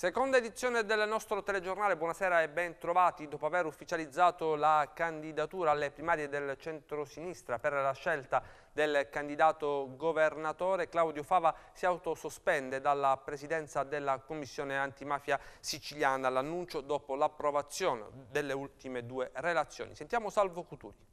Seconda edizione del nostro telegiornale, buonasera e ben trovati. Dopo aver ufficializzato la candidatura alle primarie del centro-sinistra per la scelta del candidato governatore, Claudio Fava si autosospende dalla presidenza della Commissione antimafia siciliana. L'annuncio dopo l'approvazione delle ultime due relazioni. Sentiamo Salvo Cuturi.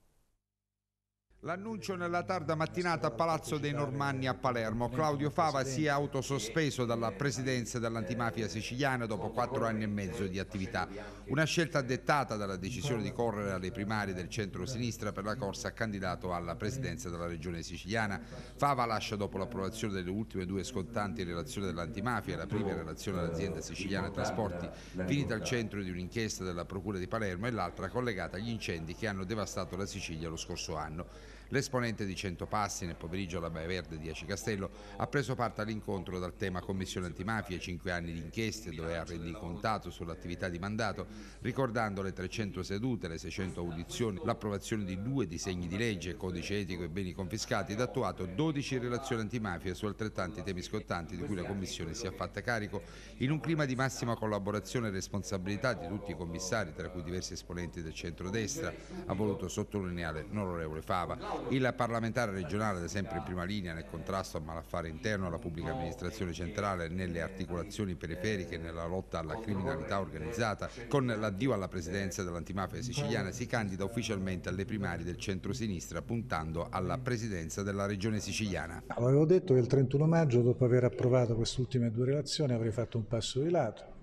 L'annuncio nella tarda mattinata a Palazzo dei Normanni a Palermo. Claudio Fava si è autosospeso dalla presidenza dell'antimafia siciliana dopo quattro anni e mezzo di attività. Una scelta dettata dalla decisione di correre alle primarie del centro-sinistra per la corsa a candidato alla presidenza della regione siciliana. Fava lascia dopo l'approvazione delle ultime due scontanti relazioni dell'antimafia la prima in relazione all'azienda siciliana Trasporti, finita al centro di un'inchiesta della Procura di Palermo e l'altra collegata agli incendi che hanno devastato la Sicilia lo scorso anno. L'esponente di 100 passi nel pomeriggio alla Baia Verde di Aci Castello ha preso parte all'incontro dal tema Commissione Antimafia, 5 anni di inchieste, dove ha rendicontato sull'attività di mandato, ricordando le 300 sedute, le 600 audizioni, l'approvazione di due disegni di legge, codice etico e beni confiscati, ed attuato 12 relazioni antimafia su altrettanti temi scottanti di cui la Commissione si è fatta carico, in un clima di massima collaborazione e responsabilità di tutti i commissari, tra cui diversi esponenti del centrodestra, ha voluto sottolineare l'onorevole Fava. Il parlamentare regionale, ad esempio, in prima linea nel contrasto al malaffare interno alla pubblica amministrazione centrale, nelle articolazioni periferiche, nella lotta alla criminalità organizzata, con l'addio alla presidenza dell'antimafia siciliana, si candida ufficialmente alle primarie del centro-sinistra, puntando alla presidenza della regione siciliana. Avevo detto che il 31 maggio, dopo aver approvato queste ultime due relazioni, avrei fatto un passo di lato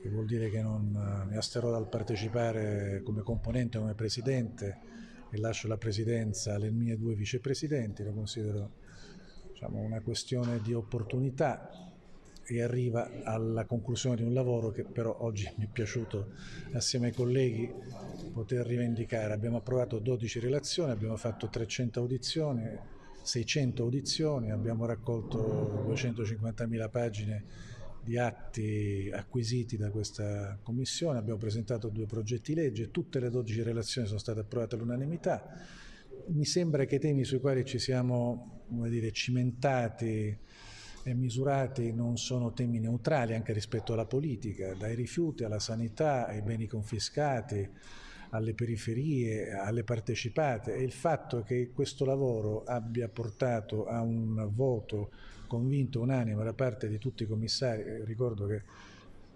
che vuol dire che non eh, mi asterò dal partecipare come componente, come presidente e lascio la presidenza alle mie due vicepresidenti, lo considero diciamo, una questione di opportunità e arriva alla conclusione di un lavoro che però oggi mi è piaciuto assieme ai colleghi poter rivendicare. Abbiamo approvato 12 relazioni, abbiamo fatto 300 audizioni, 600 audizioni, abbiamo raccolto 250.000 pagine di atti acquisiti da questa commissione, abbiamo presentato due progetti legge, tutte le 12 relazioni sono state approvate all'unanimità. Mi sembra che i temi sui quali ci siamo dire, cimentati e misurati non sono temi neutrali anche rispetto alla politica, dai rifiuti alla sanità, ai beni confiscati, alle periferie, alle partecipate e il fatto che questo lavoro abbia portato a un voto convinto, unanime da parte di tutti i commissari, eh, ricordo che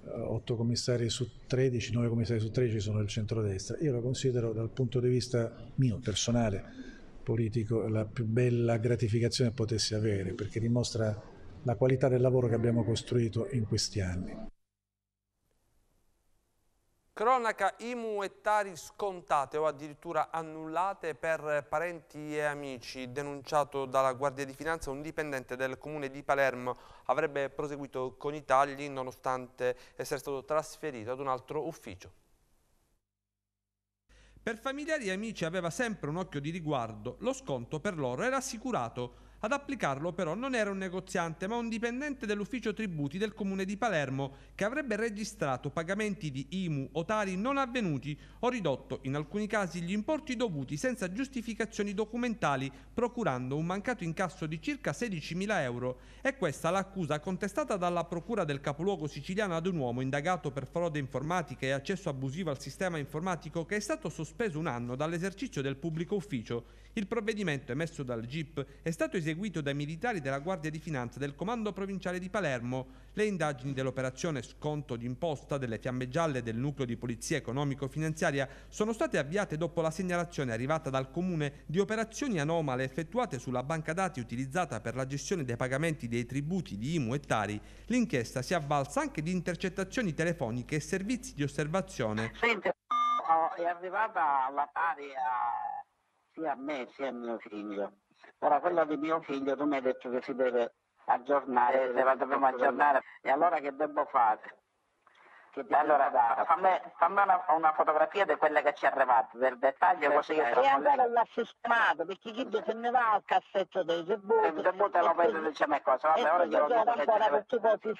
8 eh, commissari su 13, 9 commissari su 13 sono del centrodestra, io lo considero dal punto di vista mio, personale, politico, la più bella gratificazione che potessi avere, perché dimostra la qualità del lavoro che abbiamo costruito in questi anni. Cronaca IMU ettari scontate o addirittura annullate per parenti e amici. Denunciato dalla Guardia di Finanza, un dipendente del comune di Palermo avrebbe proseguito con i tagli nonostante essere stato trasferito ad un altro ufficio. Per familiari e amici aveva sempre un occhio di riguardo, lo sconto per loro era assicurato ad applicarlo però non era un negoziante, ma un dipendente dell'ufficio tributi del comune di Palermo, che avrebbe registrato pagamenti di IMU o tari non avvenuti o ridotto in alcuni casi gli importi dovuti senza giustificazioni documentali, procurando un mancato incasso di circa 16.000 euro. È questa l'accusa contestata dalla procura del capoluogo siciliano ad un uomo indagato per frode informatica e accesso abusivo al sistema informatico che è stato sospeso un anno dall'esercizio del pubblico ufficio. Il provvedimento emesso dal GIP è stato eseguito dai militari della Guardia di Finanza del Comando Provinciale di Palermo. Le indagini dell'operazione Sconto d'imposta delle fiamme gialle del nucleo di polizia economico-finanziaria sono state avviate dopo la segnalazione arrivata dal Comune di operazioni anomale effettuate sulla banca dati utilizzata per la gestione dei pagamenti dei tributi di IMU e Tari. L'inchiesta si avvalsa anche di intercettazioni telefoniche e servizi di osservazione. Senta, è arrivata la pari a sia a me sia a mio figlio. Ora quella di mio figlio tu mi hai detto che si deve aggiornare, se la dobbiamo aggiornare, e allora che devo fare? allora dai, fammi, fammi una, una, fotografia di quella che ci è arrivata, del dettaglio così io sono... E allora l'ha sistemata, perché chi se ne va al cassetto dei tributi... Il tributo lo vedo, diciamo cosa, vabbè, ora glielo dico che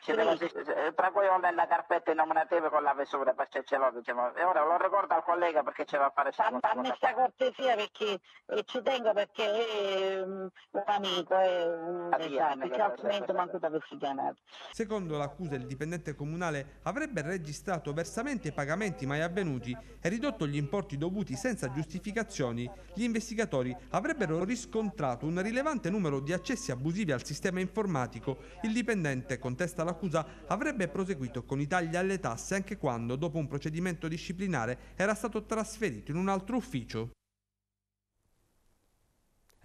ci deve, ci eh, tra cui ho nella carpetta i nominativi con la misura, perché ce l'ho, diciamo, e ora lo ricordo al collega perché ce va a fare... Fammi questa cortesia perché eh, ci tengo perché è mm, un amico, è un... Ah, esatto, altrimenti manco da questi chiamati. Secondo l'accusa, il dipendente comunale avrebbe registrato registrato versamenti e pagamenti mai avvenuti e ridotto gli importi dovuti senza giustificazioni, gli investigatori avrebbero riscontrato un rilevante numero di accessi abusivi al sistema informatico. Il dipendente, contesta l'accusa, avrebbe proseguito con i tagli alle tasse anche quando, dopo un procedimento disciplinare, era stato trasferito in un altro ufficio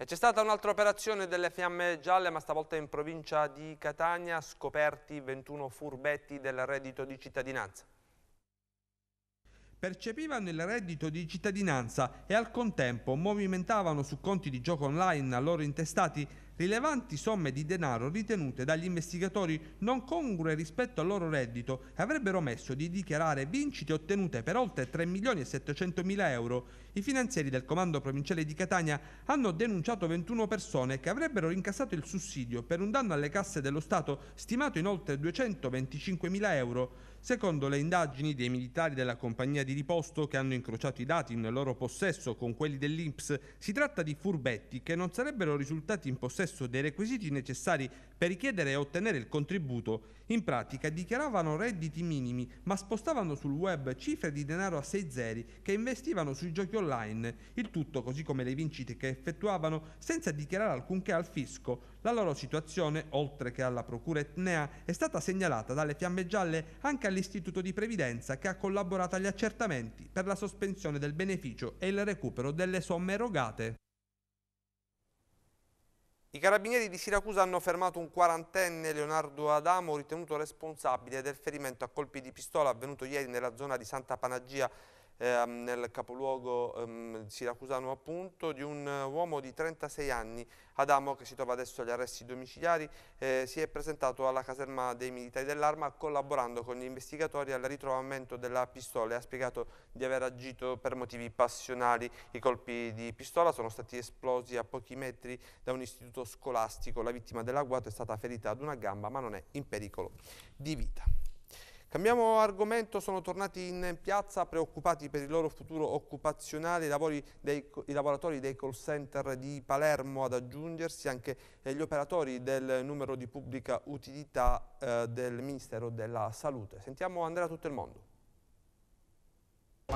c'è stata un'altra operazione delle fiamme gialle, ma stavolta in provincia di Catania, scoperti 21 furbetti del reddito di cittadinanza. Percepivano il reddito di cittadinanza e al contempo movimentavano su conti di gioco online a loro intestati rilevanti somme di denaro ritenute dagli investigatori non congrue rispetto al loro reddito e avrebbero omesso di dichiarare vincite ottenute per oltre 3 milioni e 700 mila euro. I finanzieri del comando provinciale di Catania hanno denunciato 21 persone che avrebbero incassato il sussidio per un danno alle casse dello Stato stimato in oltre 225 mila euro. Secondo le indagini dei militari della compagnia di riposto che hanno incrociato i dati nel loro possesso con quelli dell'INPS, si tratta di furbetti che non sarebbero risultati in possesso dei requisiti necessari per richiedere e ottenere il contributo. In pratica dichiaravano redditi minimi, ma spostavano sul web cifre di denaro a 6 zeri che investivano sui giochi online, il tutto così come le vincite che effettuavano senza dichiarare alcunché al fisco. La loro situazione, oltre che alla procura etnea, è stata segnalata dalle fiamme gialle anche all'istituto di previdenza che ha collaborato agli accertamenti per la sospensione del beneficio e il recupero delle somme erogate. I carabinieri di Siracusa hanno fermato un quarantenne Leonardo Adamo ritenuto responsabile del ferimento a colpi di pistola avvenuto ieri nella zona di Santa Panagia eh, nel capoluogo ehm, siracusano appunto, di un eh, uomo di 36 anni, Adamo, che si trova adesso agli arresti domiciliari, eh, si è presentato alla caserma dei militari dell'arma collaborando con gli investigatori al ritrovamento della pistola e ha spiegato di aver agito per motivi passionali. I colpi di pistola sono stati esplosi a pochi metri da un istituto scolastico. La vittima dell'agguato è stata ferita ad una gamba ma non è in pericolo di vita. Cambiamo argomento, sono tornati in piazza preoccupati per il loro futuro occupazionale i, dei, i lavoratori dei call center di Palermo ad aggiungersi anche eh, gli operatori del numero di pubblica utilità eh, del Ministero della Salute. Sentiamo Andrea Tutto il Mondo.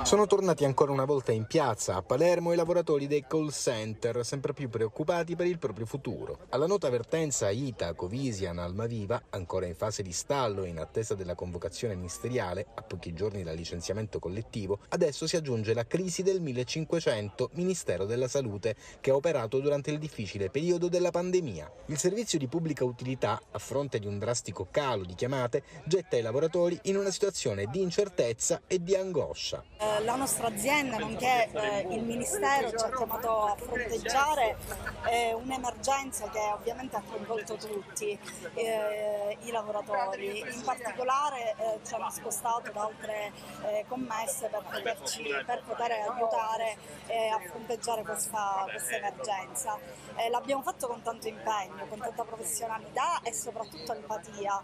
Sono tornati ancora una volta in piazza a Palermo i lavoratori dei call center, sempre più preoccupati per il proprio futuro. Alla nota avvertenza Ita, Covisian, Almaviva, ancora in fase di stallo in attesa della convocazione ministeriale, a pochi giorni dal licenziamento collettivo, adesso si aggiunge la crisi del 1500 Ministero della Salute, che ha operato durante il difficile periodo della pandemia. Il servizio di pubblica utilità, a fronte di un drastico calo di chiamate, getta i lavoratori in una situazione di incertezza e di angoscia. Eh, la nostra azienda, nonché eh, il Ministero, ci ha chiamato a fronteggiare eh, un'emergenza che ovviamente ha coinvolto tutti i lavoratori. In particolare ci hanno spostato da altre commesse per, poterci, per poter aiutare a fronteggiare questa, questa emergenza. L'abbiamo fatto con tanto impegno, con tanta professionalità e soprattutto empatia,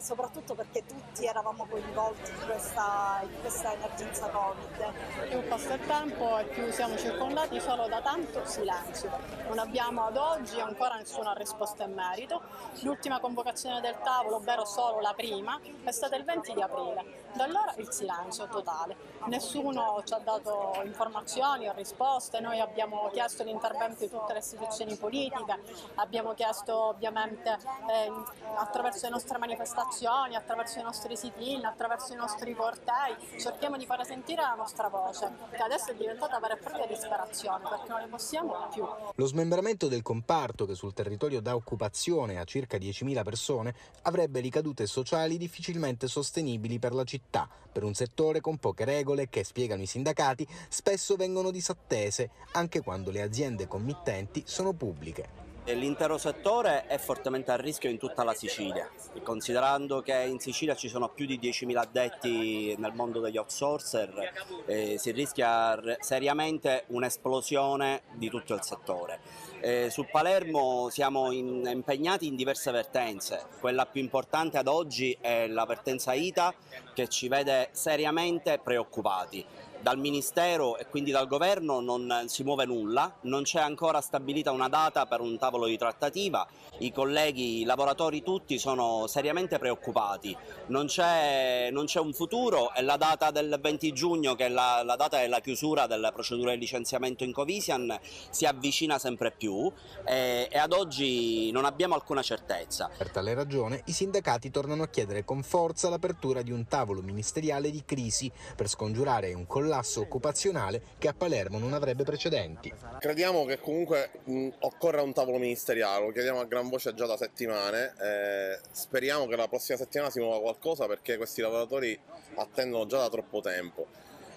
soprattutto perché tutti eravamo coinvolti in questa, in questa emergenza senza Covid. Più passa il tempo e più siamo circondati solo da tanto silenzio. Non abbiamo ad oggi ancora nessuna risposta in merito. L'ultima convocazione del tavolo, ovvero solo la prima, è stata il 20 di aprile. Da allora il silenzio totale. Nessuno ci ha dato informazioni o risposte. Noi abbiamo chiesto l'intervento di tutte le istituzioni politiche, abbiamo chiesto ovviamente eh, attraverso le nostre manifestazioni, attraverso i nostri sit-in, attraverso i nostri cortei, cerchiamo di fare faceva sentire la nostra voce, che adesso è diventata vera e propria disperazione perché non ne possiamo più. Lo smembramento del comparto, che sul territorio dà occupazione a circa 10.000 persone, avrebbe ricadute sociali difficilmente sostenibili per la città, per un settore con poche regole che, spiegano i sindacati, spesso vengono disattese, anche quando le aziende committenti sono pubbliche. L'intero settore è fortemente a rischio in tutta la Sicilia, considerando che in Sicilia ci sono più di 10.000 addetti nel mondo degli outsourcer, eh, si rischia seriamente un'esplosione di tutto il settore. Eh, su Palermo siamo in, impegnati in diverse vertenze, quella più importante ad oggi è la vertenza ITA che ci vede seriamente preoccupati dal Ministero e quindi dal Governo non si muove nulla, non c'è ancora stabilita una data per un tavolo di trattativa, i colleghi, i lavoratori tutti sono seriamente preoccupati, non c'è, non c'è un futuro e la data del 20 giugno che è la, la data della chiusura della procedura di licenziamento in Covisian si avvicina sempre più e, e ad oggi non abbiamo alcuna certezza. Per tale ragione i sindacati tornano a chiedere con forza l'apertura di un tavolo ministeriale di crisi per scongiurare un collasso collasso occupazionale che a Palermo non avrebbe precedenti. Crediamo che comunque mh, occorra un tavolo ministeriale, lo chiediamo a gran voce già da settimane, eh, speriamo che la prossima settimana si muova qualcosa perché questi lavoratori attendono già da troppo tempo.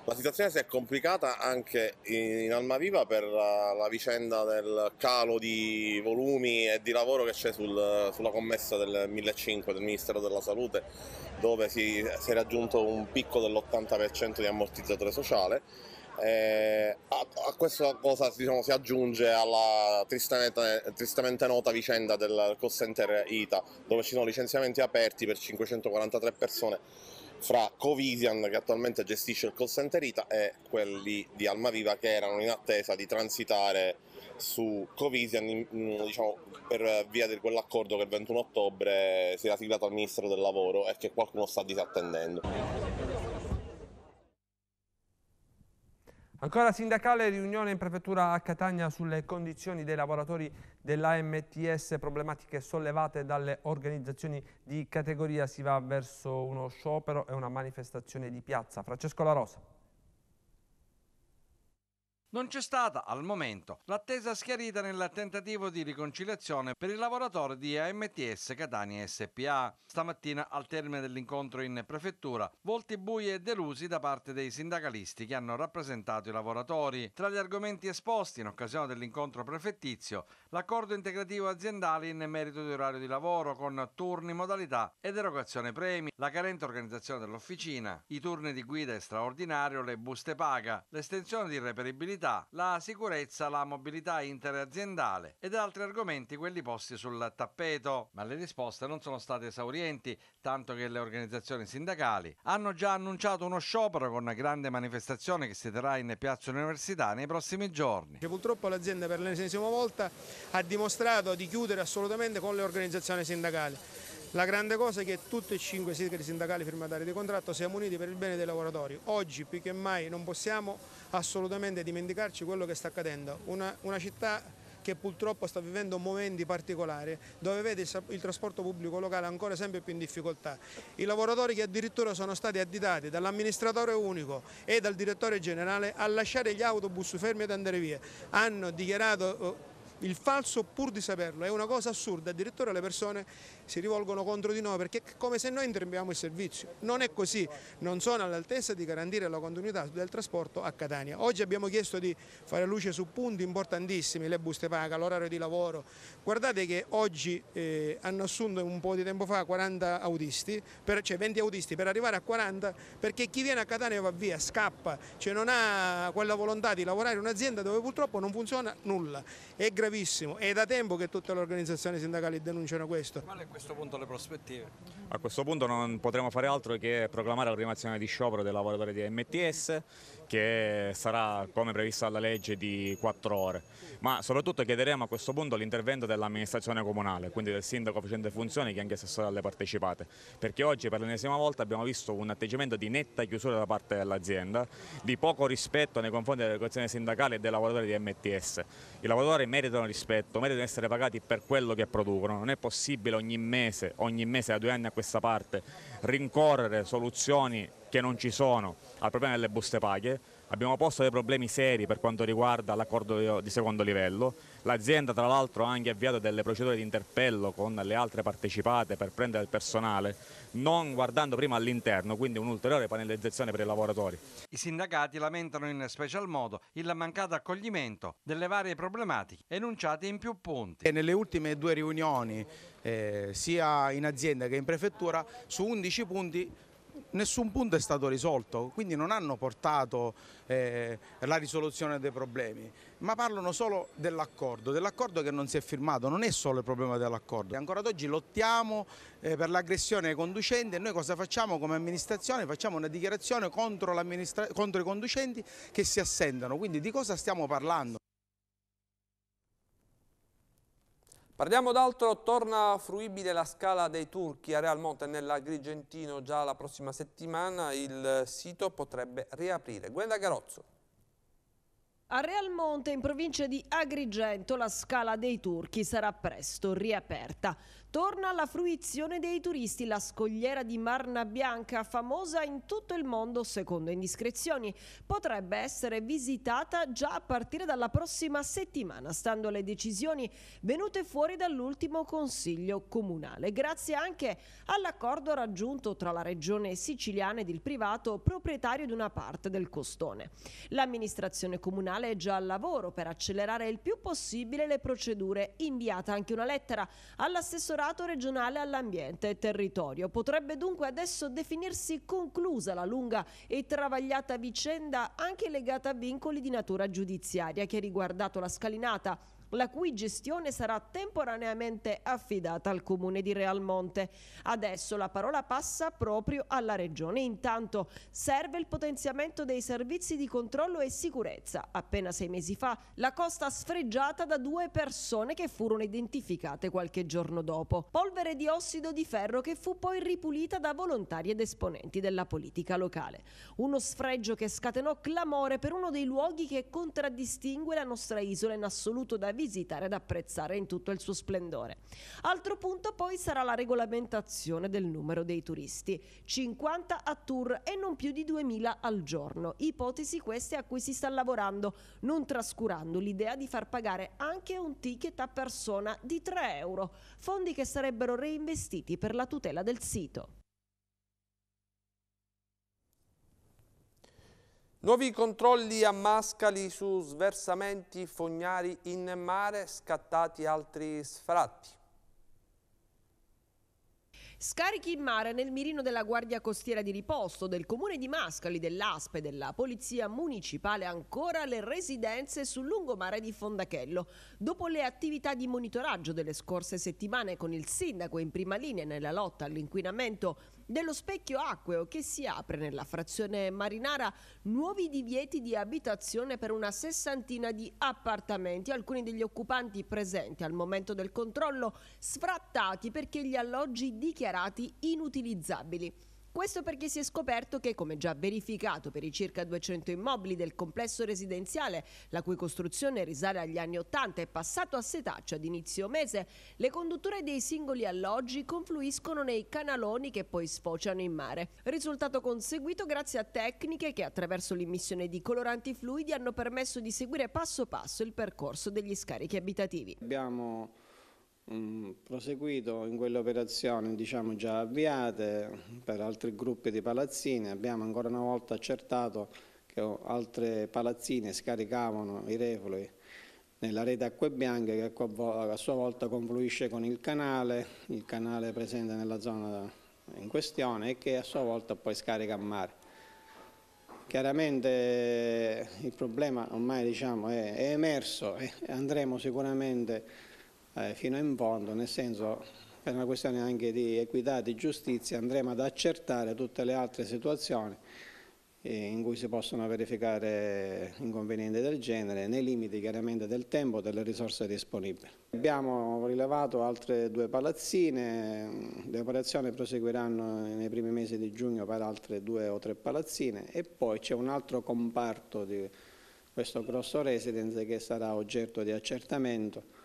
La situazione si è complicata anche in Almaviva per la, eh, la vicenda del calo di volumi e di lavoro che c'è sul, sulla commessa del 1500 del Ministero della Salute, dove si, si è raggiunto un picco dell'80% di ammortizzatore sociale. Eh, a, a, questa cosa diciamo, si aggiunge alla tristamente, tristamente, nota vicenda del call center ITA, dove ci sono licenziamenti aperti per 543 persone fra Covisian che attualmente gestisce il call center Ita e quelli di Almaviva che erano in attesa di transitare su Covisian diciamo, per via di quell'accordo che il 21 ottobre si era siglato al Ministro del Lavoro e che qualcuno sta disattendendo. Ancora sindacale, riunione in prefettura a Catania sulle condizioni dei lavoratori dell'AMTS, problematiche sollevate dalle organizzazioni di categoria. Si va verso uno sciopero e una manifestazione di piazza. Francesco La Rosa. Non c'è stata, al momento, l'attesa schiarita nel tentativo di riconciliazione per il lavoratore di AMTS Catania SPA. Stamattina, al termine dell'incontro in prefettura, volti bui e delusi da parte dei sindacalisti che hanno rappresentato i lavoratori. Tra gli argomenti esposti in occasione dell'incontro prefettizio, l'accordo integrativo aziendale in merito di orario di lavoro con turni, modalità ed erogazione premi, la carente organizzazione dell'officina, i turni di guida straordinario, le buste paga, l'estensione di reperibilità fiscalità, la sicurezza, la mobilità interaziendale ed altri argomenti quelli posti sul tappeto. Ma le risposte non sono state esaurienti, tanto che le organizzazioni sindacali hanno già annunciato uno sciopero con una grande manifestazione che si terrà in Piazza Università nei prossimi giorni. Purtroppo l'azienda per l'ennesima volta ha dimostrato di chiudere assolutamente con le organizzazioni sindacali. La grande cosa è che tutti e cinque i sindacali firmatari di contratto siamo uniti per il bene dei lavoratori. Oggi più che mai non possiamo assolutamente dimenticarci quello che sta accadendo. Una, una città che purtroppo sta vivendo momenti particolari dove vede il, il, trasporto pubblico locale ancora sempre più in difficoltà. I lavoratori che addirittura sono stati additati dall'amministratore unico e dal direttore generale a lasciare gli autobus fermi ed andare via hanno dichiarato oh, il falso pur di saperlo, è una cosa assurda, addirittura le persone si rivolgono contro di noi perché è come se noi interrompiamo il servizio, non è così, non sono all'altezza di garantire la continuità del trasporto a Catania. Oggi abbiamo chiesto di fare luce su punti importantissimi, le buste paga, l'orario di lavoro, guardate che oggi eh, hanno assunto un po' di tempo fa 40 autisti, per, cioè 20 autisti per arrivare a 40 perché chi viene a Catania va via, scappa, cioè non ha quella volontà di lavorare in un'azienda dove purtroppo non funziona nulla. È gravissimo. È da tempo che tutte le organizzazioni sindacali denunciano questo. Quali a questo punto le prospettive? A questo punto non potremo fare altro che proclamare la prima azione di sciopero dei lavoratori di MTS che sarà come prevista dalla legge di 4 ore. Ma soprattutto chiederemo a questo punto l'intervento dell'amministrazione comunale, quindi del sindaco facente funzioni che è anche assessore alle partecipate. Perché oggi per l'ennesima volta abbiamo visto un atteggiamento di netta chiusura da parte dell'azienda, di poco rispetto nei confronti della relazioni sindacale e dei lavoratori di MTS. I lavoratori meritano meritano rispetto, meritano essere pagati per quello che producono. Non è possibile ogni mese, ogni mese da due anni a questa parte, rincorrere soluzioni che non ci sono al problema delle buste paghe. Abbiamo posto dei problemi seri per quanto riguarda l'accordo di secondo livello L'azienda tra l'altro ha anche avviato delle procedure di interpello con le altre partecipate per prendere il personale, non guardando prima all'interno, quindi un'ulteriore panellizzazione per i lavoratori. I sindacati lamentano in special modo il mancato accoglimento delle varie problematiche enunciate in più punti. E nelle ultime due riunioni, eh, sia in azienda che in prefettura, su 11 punti nessun punto è stato risolto, quindi non hanno portato eh, la risoluzione dei problemi, ma parlano solo dell'accordo, dell'accordo che non si è firmato, non è solo il problema dell'accordo. Ancora ad oggi lottiamo eh, per l'aggressione ai conducenti e noi cosa facciamo come amministrazione? Facciamo una dichiarazione contro, contro i conducenti che si assentano, quindi di cosa stiamo parlando? Parliamo d'altro, torna fruibile la scala dei turchi a Real Monte nell'Agrigentino già la prossima settimana, il sito potrebbe riaprire. Gwenda Garozzo. A Real Monte, in provincia di Agrigento, la scala dei turchi sarà presto riaperta. Torna alla fruizione dei turisti la scogliera di Marna Bianca, famosa in tutto il mondo secondo indiscrezioni. Potrebbe essere visitata già a partire dalla prossima settimana, stando alle decisioni venute fuori dall'ultimo Consiglio Comunale, grazie anche all'accordo raggiunto tra la Regione siciliana ed il privato proprietario di una parte del costone. L'amministrazione comunale è già al lavoro per accelerare il più possibile le procedure, inviata anche una lettera all'assessore Direttorato regionale all'ambiente e territorio. Potrebbe dunque adesso definirsi conclusa la lunga e travagliata vicenda anche legata a vincoli di natura giudiziaria che ha riguardato la scalinata la cui gestione sarà temporaneamente affidata al comune di Realmonte. Adesso la parola passa proprio alla regione. Intanto serve il potenziamento dei servizi di controllo e sicurezza. Appena sei mesi fa la costa sfregiata da due persone che furono identificate qualche giorno dopo. Polvere di ossido di ferro che fu poi ripulita da volontari ed esponenti della politica locale. Uno sfregio che scatenò clamore per uno dei luoghi che contraddistingue la nostra isola in assoluto da visitare ed apprezzare in tutto il suo splendore. Altro punto poi sarà la regolamentazione del numero dei turisti, 50 a tour e non più di 2000 al giorno, ipotesi queste a cui si sta lavorando, non trascurando l'idea di far pagare anche un ticket a persona di 3 euro, fondi che sarebbero reinvestiti per la tutela del sito. Nuovi controlli a Mascali su sversamenti fognari in mare, scattati altri sfratti. Scarichi in mare nel mirino della Guardia Costiera di Riposto, del Comune di Mascali, dell'Aspe, della Polizia Municipale, ancora le residenze sul lungomare di Fondachello. Dopo le attività di monitoraggio delle scorse settimane con il sindaco in prima linea nella lotta all'inquinamento, dello specchio acqueo che si apre nella frazione marinara nuovi divieti di abitazione per una sessantina di appartamenti, alcuni degli occupanti presenti al momento del controllo sfrattati perché gli alloggi dichiarati inutilizzabili. Questo perché si è scoperto che, come già verificato per i circa 200 immobili del complesso residenziale, la cui costruzione risale agli anni 80 e passato a setaccia cioè ad inizio mese, le condutture dei singoli alloggi confluiscono nei canaloni che poi sfociano in mare. Risultato conseguito grazie a tecniche che attraverso l'immissione di coloranti fluidi hanno permesso di seguire passo passo il percorso degli scarichi abitativi. Abbiamo mh, mm, proseguito in quelle operazioni diciamo, già avviate per altri gruppi di palazzine, abbiamo ancora una volta accertato che altre palazzine scaricavano i reflui nella rete Acque Bianche che a sua volta confluisce con il canale, il canale presente nella zona in questione e che a sua volta poi scarica a mare. Chiaramente il problema ormai diciamo, è, è emerso e andremo sicuramente eh, fino in fondo, nel senso per una questione anche di equità, e di giustizia, andremo ad accertare tutte le altre situazioni eh, in cui si possono verificare inconvenienti del genere, nei limiti chiaramente del tempo e delle risorse disponibili. Abbiamo rilevato altre due palazzine, le operazioni proseguiranno nei primi mesi di giugno per altre due o tre palazzine e poi c'è un altro comparto di questo grosso residence che sarà oggetto di accertamento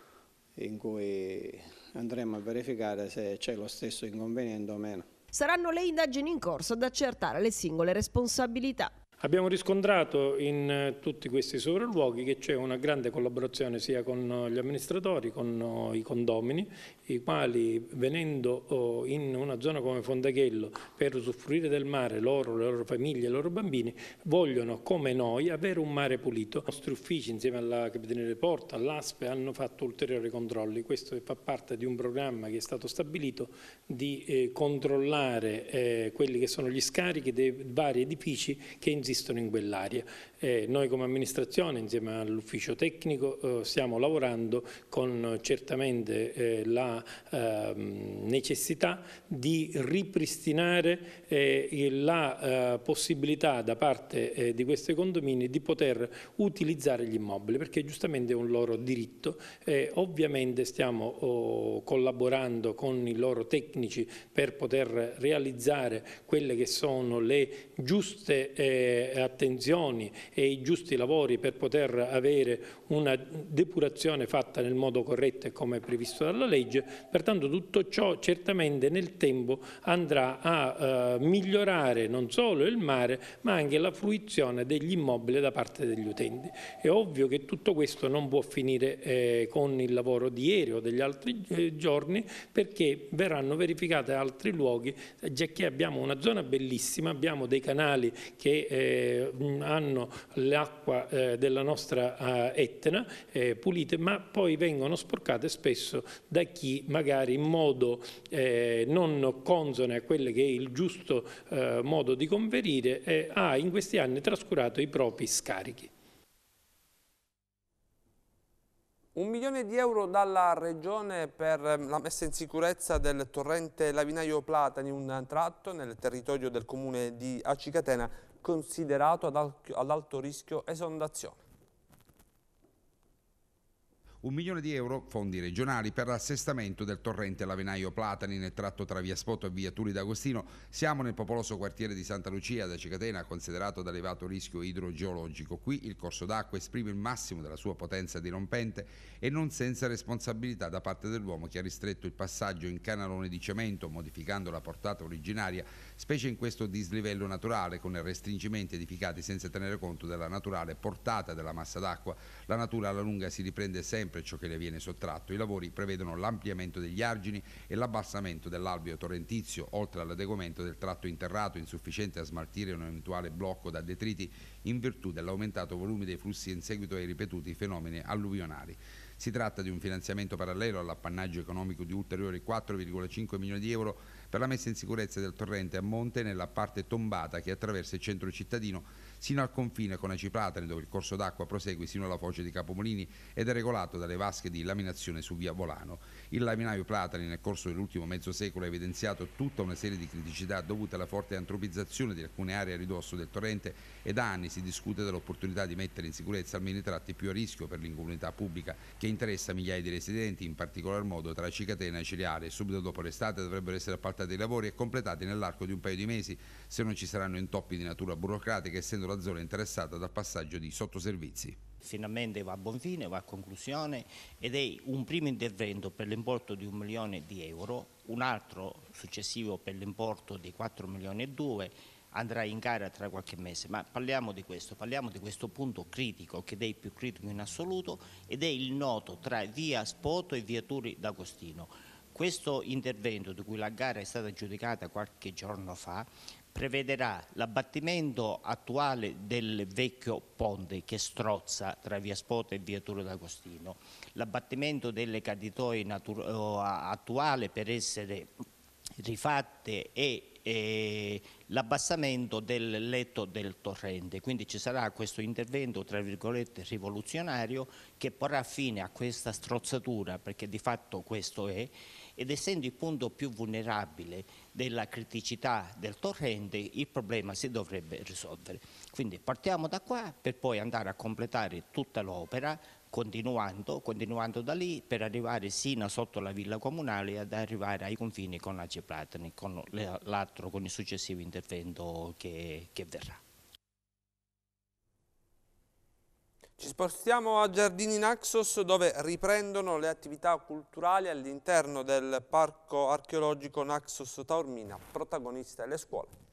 in cui andremo a verificare se c'è lo stesso inconveniente o meno. Saranno le indagini in corso ad accertare le singole responsabilità. Abbiamo riscontrato in eh, tutti questi sopralluoghi che c'è una grande collaborazione sia con eh, gli amministratori, con eh, i condomini, i quali venendo oh, in una zona come Fondaghello per usufruire del mare, loro, le loro famiglie, i loro bambini, vogliono come noi avere un mare pulito. I nostri uffici insieme alla Capitaneria di Porta, all'ASPE hanno fatto ulteriori controlli, questo fa parte di un programma che è stato stabilito di controllare quelli che sono gli scarichi dei vari edifici che in esistono in quell'area. Eh, noi come amministrazione insieme all'ufficio tecnico eh, stiamo lavorando con certamente eh, la ehm, necessità di ripristinare eh, la eh, possibilità da parte eh, di questi condomini di poter utilizzare gli immobili perché giustamente è un loro diritto. ovviamente stiamo oh, collaborando con i loro tecnici per poter realizzare quelle che sono le giuste attenzioni e i giusti lavori per poter avere una depurazione fatta nel modo corretto e come previsto dalla legge, pertanto tutto ciò certamente nel tempo andrà a eh, migliorare non solo il mare ma anche la fruizione degli immobili da parte degli utenti. È ovvio che tutto questo non può finire eh, con il lavoro di ieri o degli altri eh, giorni perché verranno verificate altri luoghi, già che abbiamo una zona bellissima, abbiamo dei canali che eh, eh, hanno l'acqua eh, della nostra eh, Etna eh, pulite, ma poi vengono sporcate spesso da chi magari in modo eh, non consone a quello che è il giusto modo di converire ha in questi anni trascurato i propri scarichi. Un milione di euro dalla Regione per ehm, la messa in sicurezza del torrente Lavinaio Platani, un tratto nel territorio del comune di Acicatena considerato ad, al ad alto rischio esondazione un milione di euro fondi regionali per l'assestamento del torrente Lavenaio Platani nel tratto tra via Spoto e via Turi d'Agostino. Siamo nel popoloso quartiere di Santa Lucia da Cicatena, considerato ad elevato rischio idrogeologico. Qui il corso d'acqua esprime il massimo della sua potenza dirompente e non senza responsabilità da parte dell'uomo che ha ristretto il passaggio in canalone di cemento, modificando la portata originaria specie in questo dislivello naturale con restringimenti edificati senza tenere conto della naturale portata della massa d'acqua. La natura alla lunga si riprende sempre ciò che le viene sottratto. I lavori prevedono l'ampliamento degli argini e l'abbassamento dell'alveo torrentizio, oltre all'adeguamento del tratto interrato insufficiente a smaltire un eventuale blocco da detriti in virtù dell'aumentato volume dei flussi in seguito ai ripetuti fenomeni alluvionari. Si tratta di un finanziamento parallelo all'appannaggio economico di ulteriori 4,5 milioni di euro per la messa in sicurezza del torrente a monte nella parte tombata che attraversa il centro cittadino sino al confine con Acipratan dove il corso d'acqua prosegue sino alla foce di Capomolini ed è regolato dalle vasche di laminazione su via Volano. Il laminaio Platani nel corso dell'ultimo mezzo secolo ha evidenziato tutta una serie di criticità dovute alla forte antropizzazione di alcune aree a ridosso del torrente e da anni si discute dell'opportunità di mettere in sicurezza almeno i tratti più a rischio per l'incomunità pubblica che interessa migliaia di residenti, in particolar modo tra Cicatena e Ciliare. Subito dopo l'estate dovrebbero essere appaltati i lavori e completati nell'arco di un paio di mesi se non ci saranno intoppi di natura burocratica essendo la la zona interessata dal passaggio di sottoservizi. Finalmente va a buon fine, va a conclusione ed è un primo intervento per l'importo di un milione di euro, un altro successivo per l'importo di 4 milioni e 2 andrà in gara tra qualche mese, ma parliamo di questo, parliamo di questo punto critico che è il più critico in assoluto ed è il noto tra via Spoto e via Turi d'Agostino. Questo intervento, di cui la gara è stata giudicata qualche giorno fa, prevederà l'abbattimento attuale del vecchio ponte che strozza tra via Spota e via Turo d'Agostino, l'abbattimento delle caditoie eh, attuali per essere rifatte e l'abbassamento del letto del torrente. Quindi ci sarà questo intervento, tra virgolette, rivoluzionario che porrà fine a questa strozzatura, perché di fatto questo è, ed essendo il punto più vulnerabile della criticità del torrente il problema si dovrebbe risolvere. Quindi partiamo da qua per poi andare a completare tutta l'opera continuando, continuando da lì per arrivare sino sotto la villa comunale ad arrivare ai confini con la Cipratani, con l'altro, con il successivo intervento che, che verrà. Ci spostiamo a Giardini Naxos dove riprendono le attività culturali all'interno del parco archeologico Naxos Taormina, protagonista delle scuole.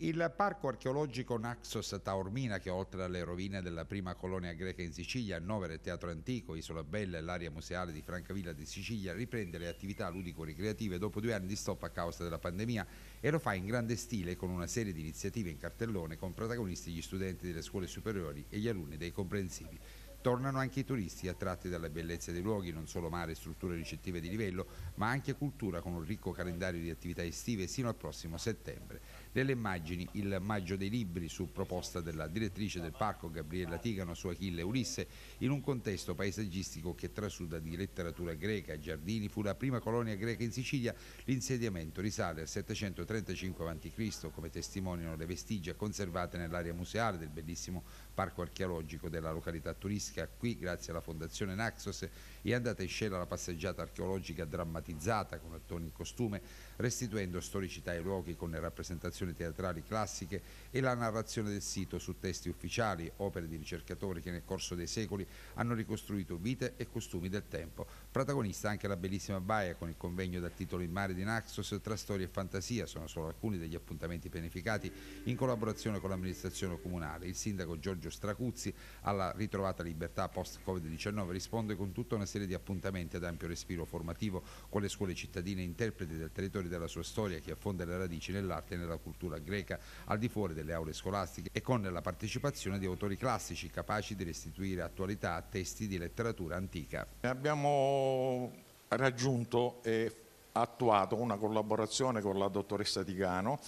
Il parco archeologico Naxos Taormina, che oltre alle rovine della prima colonia greca in Sicilia, annovera il teatro antico, Isola Bella e l'area museale di Francavilla di Sicilia, riprende le attività ludico-ricreative dopo due anni di stop a causa della pandemia e lo fa in grande stile con una serie di iniziative in cartellone con protagonisti gli studenti delle scuole superiori e gli alunni dei comprensivi. Tornano anche i turisti attratti dalla bellezza dei luoghi, non solo mare e strutture ricettive di livello, ma anche cultura con un ricco calendario di attività estive sino al prossimo settembre delle immagini il Maggio dei Libri su proposta della direttrice del parco Gabriella Tigano su Achille Ulisse in un contesto paesaggistico che trasuda di letteratura greca. Giardini fu la prima colonia greca in Sicilia, l'insediamento risale al 735 a.C. come testimoniano le vestigia conservate nell'area museale del bellissimo parco archeologico della località turistica. Qui, grazie alla Fondazione Naxos, è andata in scena la passeggiata archeologica drammatizzata con attori in costume, restituendo storicità ai luoghi con le rappresentazioni teatrali classiche e la narrazione del sito su testi ufficiali, opere di ricercatori che nel corso dei secoli hanno ricostruito vite e costumi del tempo. Protagonista anche la bellissima baia con il convegno dal titolo Il mare di Naxos tra storia e fantasia sono solo alcuni degli appuntamenti pianificati in collaborazione con l'amministrazione comunale. Il sindaco Giorgio Sergio Stracuzzi alla ritrovata libertà post-Covid-19 risponde con tutta una serie di appuntamenti ad ampio respiro formativo con le scuole cittadine interpreti del territorio e della sua storia che affonda le radici nell'arte e nella cultura greca al di fuori delle aule scolastiche e con la partecipazione di autori classici capaci di restituire attualità a testi di letteratura antica. Abbiamo raggiunto e attuato una collaborazione con la dottoressa Tigano,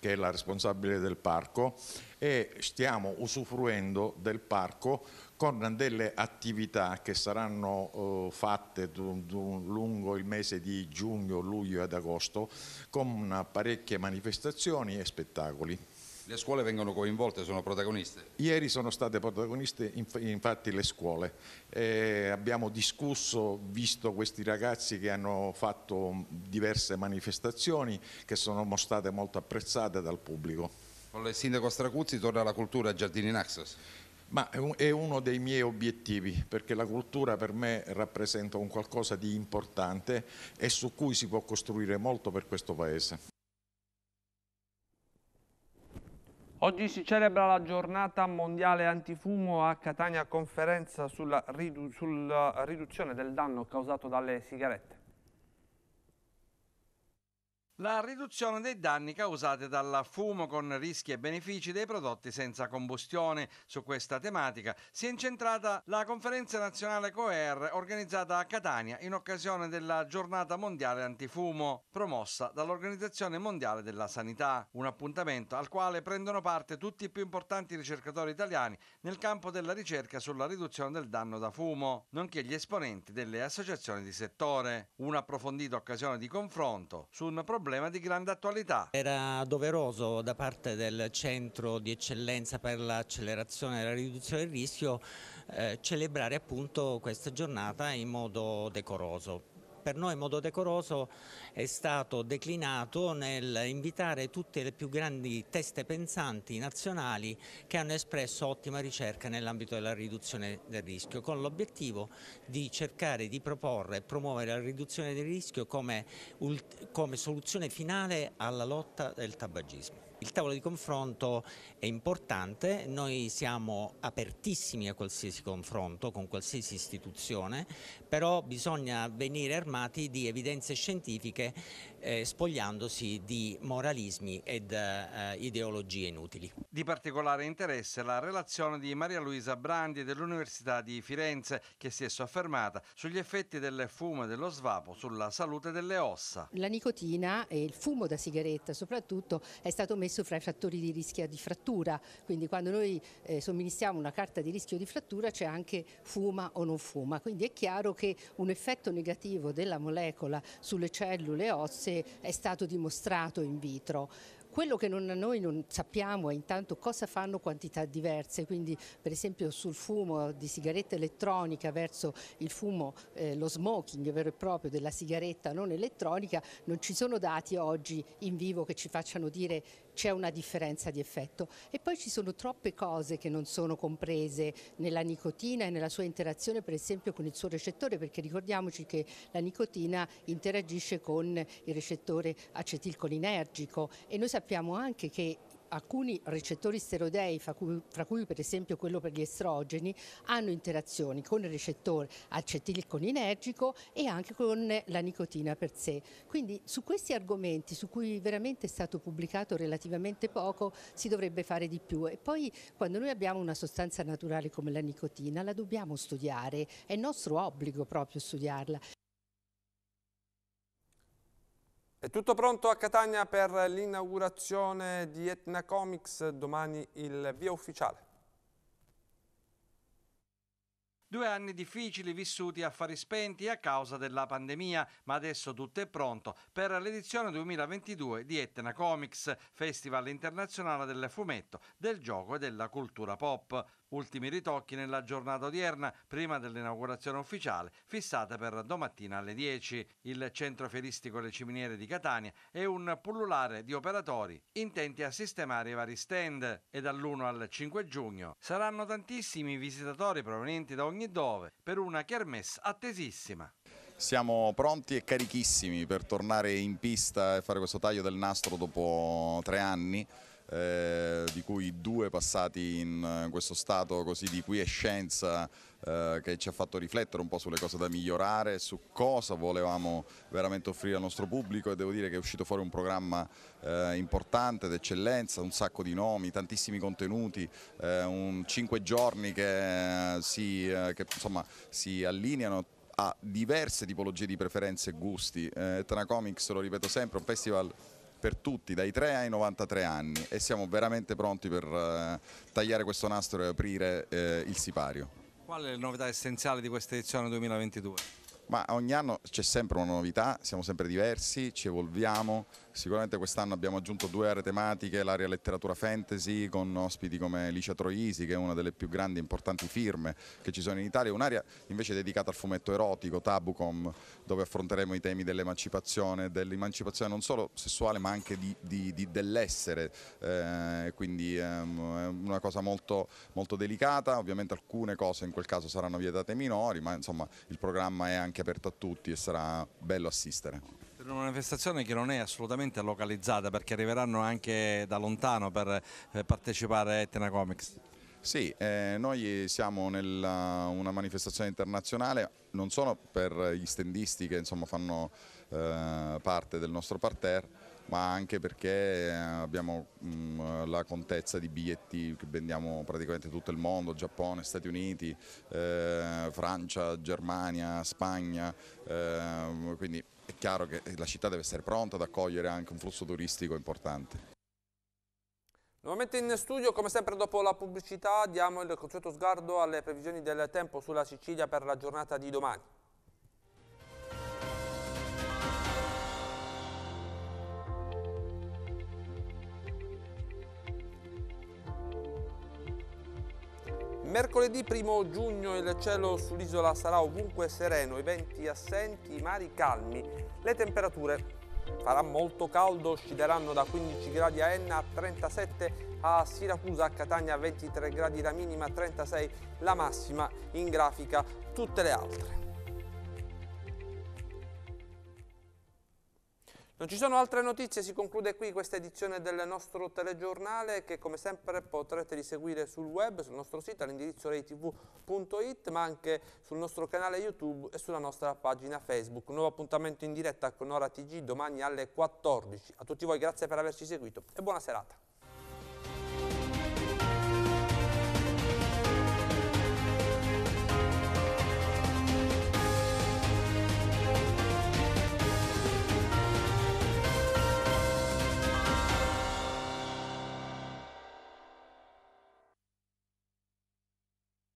che è la responsabile del parco, e stiamo usufruendo del parco con delle attività che saranno eh, fatte lungo il mese di giugno, luglio ed agosto, con parecchie manifestazioni e spettacoli. Le scuole vengono coinvolte, sono protagoniste? Ieri sono state protagoniste inf infatti le scuole. Eh, abbiamo discusso, visto questi ragazzi che hanno fatto mm, diverse manifestazioni che sono state molto apprezzate dal pubblico. Con il sindaco Stracuzzi torna la cultura a Giardini Naxos? Ma è uno dei miei obiettivi perché la cultura per me rappresenta un qualcosa di importante e su cui si può costruire molto per questo Paese. Oggi si celebra la giornata mondiale antifumo a Catania conferenza sulla, ridu sulla riduzione del danno causato dalle sigarette. La riduzione dei danni causati dal fumo con rischi e benefici dei prodotti senza combustione. Su questa tematica si è incentrata la conferenza nazionale COER organizzata a Catania in occasione della giornata mondiale antifumo, promossa dall'Organizzazione Mondiale della Sanità. Un appuntamento al quale prendono parte tutti i più importanti ricercatori italiani nel campo della ricerca sulla riduzione del danno da fumo, nonché gli esponenti delle associazioni di settore. Un'approfondita occasione di confronto su un problema problema di grande attualità. Era doveroso da parte del Centro di Eccellenza per l'accelerazione e la riduzione del rischio eh, celebrare appunto questa giornata in modo decoroso per noi in modo decoroso è stato declinato nel invitare tutte le più grandi teste pensanti nazionali che hanno espresso ottima ricerca nell'ambito della riduzione del rischio, con l'obiettivo di cercare di proporre e promuovere la riduzione del rischio come, come soluzione finale alla lotta del tabagismo il tavolo di confronto è importante, noi siamo apertissimi a qualsiasi confronto con qualsiasi istituzione, però bisogna venire armati di evidenze scientifiche eh, spogliandosi di moralismi ed eh, eh, ideologie inutili. Di particolare interesse la relazione di Maria Luisa Brandi dell'Università di Firenze che si è soffermata sugli effetti del fumo e dello svapo sulla salute delle ossa. La nicotina e il fumo da sigaretta soprattutto è stato messo fra i fattori di rischio di frattura, quindi quando noi eh, somministriamo una carta di rischio di frattura c'è anche fuma o non fuma, quindi è chiaro che un effetto negativo della molecola sulle cellule ossee volte è stato dimostrato in vitro. Quello che non, noi non sappiamo è intanto cosa fanno quantità diverse, quindi per esempio sul fumo di sigaretta elettronica verso il fumo, eh, lo smoking vero e proprio della sigaretta non elettronica, non ci sono dati oggi in vivo che ci facciano dire c'è una differenza di effetto. E poi ci sono troppe cose che non sono comprese nella nicotina e nella sua interazione per esempio con il suo recettore, perché ricordiamoci che la nicotina interagisce con il recettore acetilcolinergico e noi sappiamo anche che alcuni recettori steroidei, fra cui, per esempio quello per gli estrogeni, hanno interazioni con il recettore acetilcolinergico e anche con la nicotina per sé. Quindi su questi argomenti, su cui veramente è stato pubblicato relativamente poco, si dovrebbe fare di più. E poi quando noi abbiamo una sostanza naturale come la nicotina, la dobbiamo studiare, è nostro obbligo proprio studiarla. È tutto pronto a Catania per l'inaugurazione di Etna Comics, domani il via ufficiale. Due anni difficili vissuti a fari spenti a causa della pandemia, ma adesso tutto è pronto per l'edizione 2022 di Etna Comics, Festival internazionale del fumetto, del gioco e della cultura pop. Ultimi ritocchi nella giornata odierna, prima dell'inaugurazione ufficiale, fissata per domattina alle 10. Il centro feristico Le Ciminiere di Catania è un pullulare di operatori intenti a sistemare i vari stand e dall'1 al 5 giugno saranno tantissimi visitatori provenienti da ogni dove per una kermesse attesissima. Siamo pronti e carichissimi per tornare in pista e fare questo taglio del nastro dopo tre anni eh, di cui due passati in eh, questo stato così di quiescenza eh, che ci ha fatto riflettere un po' sulle cose da migliorare, su cosa volevamo veramente offrire al nostro pubblico e devo dire che è uscito fuori un programma eh, importante d'eccellenza, un sacco di nomi, tantissimi contenuti, eh, un, cinque giorni che, eh, si, che insomma, si allineano a diverse tipologie di preferenze e gusti. Eh, Tana Comics, lo ripeto sempre, un festival per tutti, dai 3 ai 93 anni e siamo veramente pronti per eh, tagliare questo nastro e aprire eh, il sipario. Qual è la novità essenziale di questa edizione 2022? Ma ogni anno c'è sempre una novità, siamo sempre diversi, ci evolviamo, Sicuramente quest'anno abbiamo aggiunto due aree tematiche, l'area letteratura fantasy con ospiti come Licia Troisi che è una delle più grandi e importanti firme che ci sono in Italia, un'area invece dedicata al fumetto erotico, Tabucom, dove affronteremo i temi dell'emancipazione, dell'emancipazione non solo sessuale ma anche dell'essere, eh, quindi ehm, è una cosa molto, molto delicata, ovviamente alcune cose in quel caso saranno vietate ai minori, ma insomma il programma è anche aperto a tutti e sarà bello assistere. Per una manifestazione che non è assolutamente localizzata perché arriveranno anche da lontano per eh, partecipare a Etna Comics. Sì, eh, noi siamo nella, una manifestazione internazionale non solo per gli stendisti che insomma, fanno eh, parte del nostro parterre, ma anche perché eh, abbiamo mh, mm, la contezza di biglietti che vendiamo praticamente tutto il mondo, Giappone, Stati Uniti, eh, Francia, Germania, Spagna, eh, quindi è chiaro che la città deve essere pronta ad accogliere anche un flusso turistico importante. Nuovamente in studio, come sempre dopo la pubblicità, diamo il consueto sguardo alle previsioni del tempo sulla Sicilia per la giornata di domani. Mercoledì 1 giugno il cielo sull'isola sarà ovunque sereno, i venti assenti, i mari calmi, le temperature farà molto caldo, scenderanno da 15 gradi a Enna a 37 a Siracusa, a Catania 23 gradi la minima, 36 la massima, in grafica tutte le altre. Non ci sono altre notizie, si conclude qui questa edizione del nostro telegiornale che come sempre potrete riseguire sul web, sul nostro sito all'indirizzo reitv.it ma anche sul nostro canale YouTube e sulla nostra pagina Facebook. Un nuovo appuntamento in diretta con Ora TG domani alle 14. A tutti voi grazie per averci seguito e buona serata.